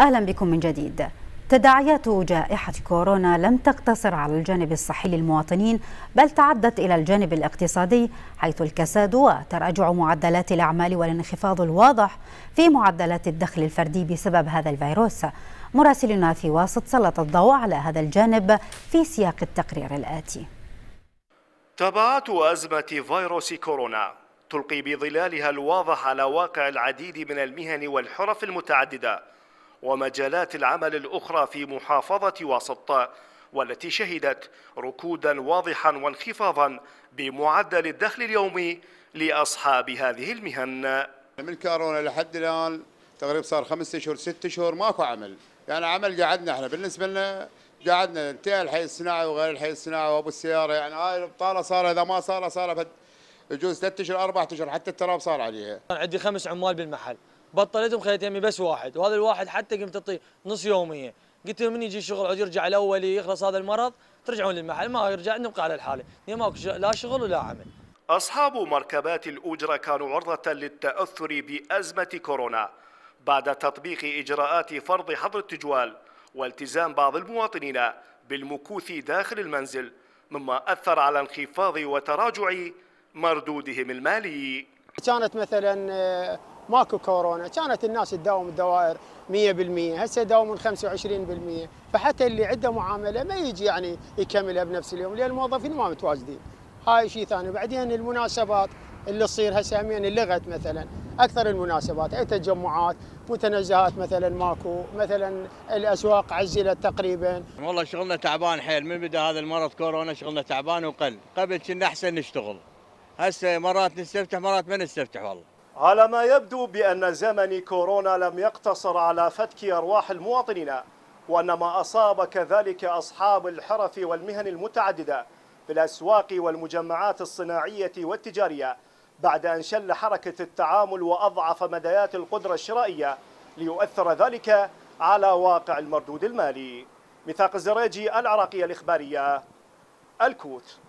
أهلا بكم من جديد تداعيات جائحة كورونا لم تقتصر على الجانب الصحي للمواطنين بل تعدت إلى الجانب الاقتصادي حيث الكساد وتراجع معدلات الأعمال والانخفاض الواضح في معدلات الدخل الفردي بسبب هذا الفيروس مراسلنا في واسط سلط الضوء على هذا الجانب في سياق التقرير الآتي تبعات أزمة فيروس كورونا تلقي بظلالها الواضح على واقع العديد من المهن والحرف المتعددة ومجالات العمل الأخرى في محافظة واسطة والتي شهدت ركودا واضحا وانخفاضا بمعدل الدخل اليومي لأصحاب هذه المهن من كورونا لحد الآن تقريبا صار خمسة أشهر ستة أشهر ماكو عمل يعني عمل قعدنا احنا بالنسبة لنا قعدنا انتهى الحي الصناعي وغير الحي الصناعي وابو السيارة يعني هاي البطالة صار إذا ما صار صار يجوز ثلاث أشهر أربع أشهر حتى التراب صار عليها عندي خمس عمال بالمحل بطلتهم خليت يمي بس واحد وهذا الواحد حتى قمت اعطيه نص يوميه قلت له من يجي شغل عاد يرجع الاولي يخلص هذا المرض ترجعون للمحل ما يرجع نبقى على الحاله ماكو لا شغل ولا عمل أصحاب مركبات الأجرة كانوا عرضة للتأثر بأزمة كورونا بعد تطبيق إجراءات فرض حظر التجوال والتزام بعض المواطنين بالمكوث داخل المنزل مما أثر على انخفاض وتراجع مردودهم المالي كانت مثلا آه، ماكو كورونا كانت الناس تداوم الدوائر 100% هسه يداومون 25% فحتى اللي عنده معامله ما يجي يعني يكملها بنفس اليوم لان الموظفين ما متواجدين هاي شيء ثاني بعدين المناسبات اللي تصير هسه همين لغت مثلا اكثر المناسبات اي تجمعات متنزهات مثلا ماكو مثلا الاسواق عزلت تقريبا والله شغلنا تعبان حيل من بدا هذا المرض كورونا شغلنا تعبان وقل قبل كنا احسن نشتغل هسه مرات نستفتح مرات ما نستفتح والله على ما يبدو بأن زمن كورونا لم يقتصر على فتك أرواح المواطنين وإنما أصاب كذلك أصحاب الحرف والمهن المتعددة في الأسواق والمجمعات الصناعية والتجارية بعد أن شل حركة التعامل وأضعف مديات القدرة الشرائية ليؤثر ذلك على واقع المردود المالي ميثاق الزريجي العراقية الإخبارية الكوت